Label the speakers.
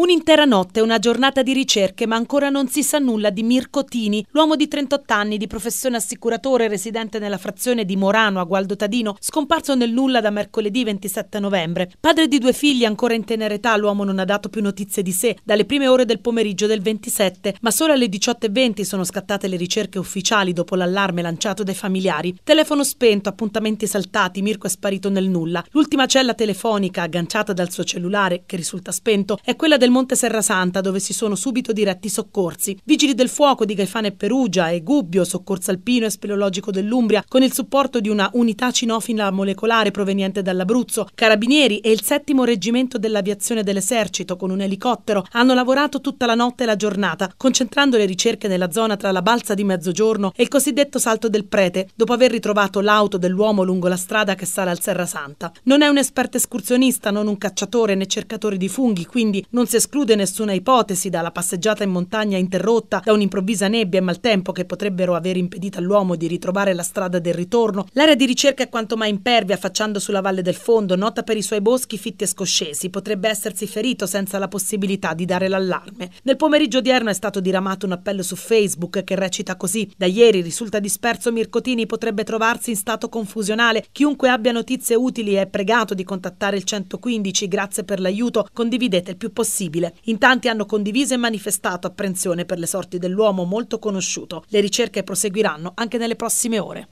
Speaker 1: Un'intera notte, una giornata di ricerche, ma ancora non si sa nulla di Mirko Tini, l'uomo di 38 anni, di professione assicuratore, residente nella frazione di Morano a Gualdo Tadino, scomparso nel nulla da mercoledì 27 novembre. Padre di due figli ancora in tenera età, l'uomo non ha dato più notizie di sé dalle prime ore del pomeriggio del 27, ma solo alle 18.20 sono scattate le ricerche ufficiali dopo l'allarme lanciato dai familiari. Telefono spento, appuntamenti saltati, Mirko è sparito nel nulla. L'ultima cella telefonica agganciata dal suo cellulare, che risulta spento, è quella del del Monte Serra Santa, dove si sono subito diretti i soccorsi. Vigili del fuoco di Gaifane e Perugia e Gubbio, soccorso alpino e speleologico dell'Umbria, con il supporto di una unità cinofila molecolare proveniente dall'Abruzzo, carabinieri e il settimo reggimento dell'aviazione dell'esercito con un elicottero hanno lavorato tutta la notte e la giornata, concentrando le ricerche nella zona tra la balza di mezzogiorno e il cosiddetto salto del prete, dopo aver ritrovato l'auto dell'uomo lungo la strada che sale al Serra Santa. Non è un esperto escursionista, non un cacciatore né cercatore di funghi, quindi non si è esclude nessuna ipotesi, dalla passeggiata in montagna interrotta da un'improvvisa nebbia e maltempo che potrebbero aver impedito all'uomo di ritrovare la strada del ritorno, l'area di ricerca è quanto mai impervia, affacciando sulla valle del fondo, nota per i suoi boschi fitti e scoscesi, potrebbe essersi ferito senza la possibilità di dare l'allarme. Nel pomeriggio odierno è stato diramato un appello su Facebook che recita così: Da ieri risulta disperso Mircotini, potrebbe trovarsi in stato confusionale. Chiunque abbia notizie utili è pregato di contattare il 115. Grazie per l'aiuto, condividete il più possibile possibile. In tanti hanno condiviso e manifestato apprensione per le sorti dell'uomo molto conosciuto. Le ricerche proseguiranno anche nelle prossime ore.